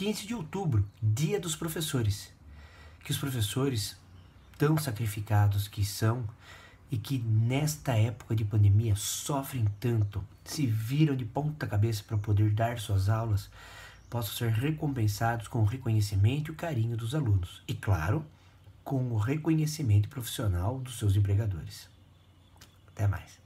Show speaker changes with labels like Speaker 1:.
Speaker 1: 15 de outubro, Dia dos Professores. Que os professores, tão sacrificados que são e que nesta época de pandemia sofrem tanto, se viram de ponta cabeça para poder dar suas aulas, possam ser recompensados com o reconhecimento e o carinho dos alunos. E claro, com o reconhecimento profissional dos seus empregadores. Até mais.